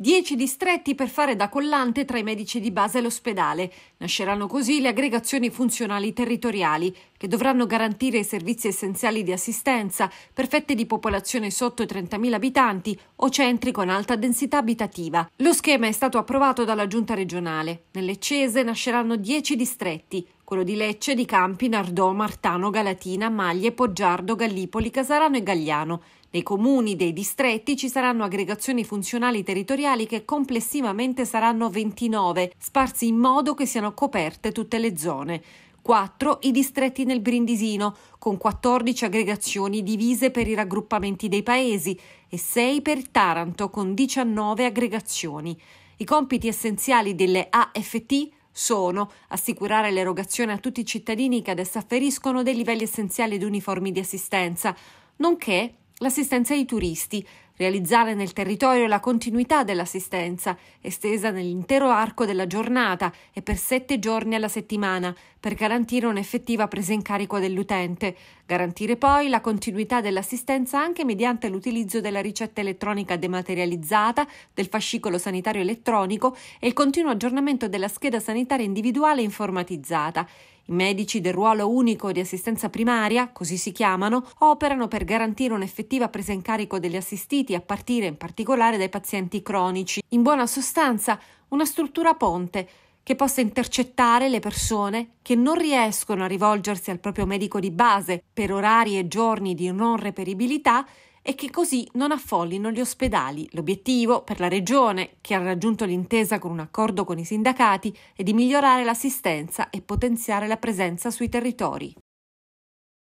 Dieci distretti per fare da collante tra i medici di base e l'ospedale. Nasceranno così le aggregazioni funzionali territoriali, che dovranno garantire i servizi essenziali di assistenza per fette di popolazione sotto i 30.000 abitanti o centri con alta densità abitativa. Lo schema è stato approvato dalla Giunta regionale. Nelle Cese nasceranno dieci distretti, quello di Lecce, di Campi, Nardò, Martano, Galatina, Maglie, Poggiardo, Gallipoli, Casarano e Gagliano. Nei comuni dei distretti ci saranno aggregazioni funzionali territoriali che complessivamente saranno 29, sparsi in modo che siano coperte tutte le zone. 4 i distretti nel Brindisino, con 14 aggregazioni divise per i raggruppamenti dei paesi e 6 per Taranto, con 19 aggregazioni. I compiti essenziali delle AFT sono assicurare l'erogazione a tutti i cittadini che ad essa afferiscono dei livelli essenziali ed uniformi di assistenza, nonché l'assistenza ai turisti, realizzare nel territorio la continuità dell'assistenza, estesa nell'intero arco della giornata e per sette giorni alla settimana, per garantire un'effettiva presa in carico dell'utente, garantire poi la continuità dell'assistenza anche mediante l'utilizzo della ricetta elettronica dematerializzata, del fascicolo sanitario elettronico e il continuo aggiornamento della scheda sanitaria individuale informatizzata. I medici del ruolo unico di assistenza primaria, così si chiamano, operano per garantire un'effettiva presa in carico degli assistiti, a partire in particolare dai pazienti cronici. In buona sostanza, una struttura ponte che possa intercettare le persone che non riescono a rivolgersi al proprio medico di base per orari e giorni di non reperibilità e che così non affollino gli ospedali. L'obiettivo per la Regione, che ha raggiunto l'intesa con un accordo con i sindacati, è di migliorare l'assistenza e potenziare la presenza sui territori.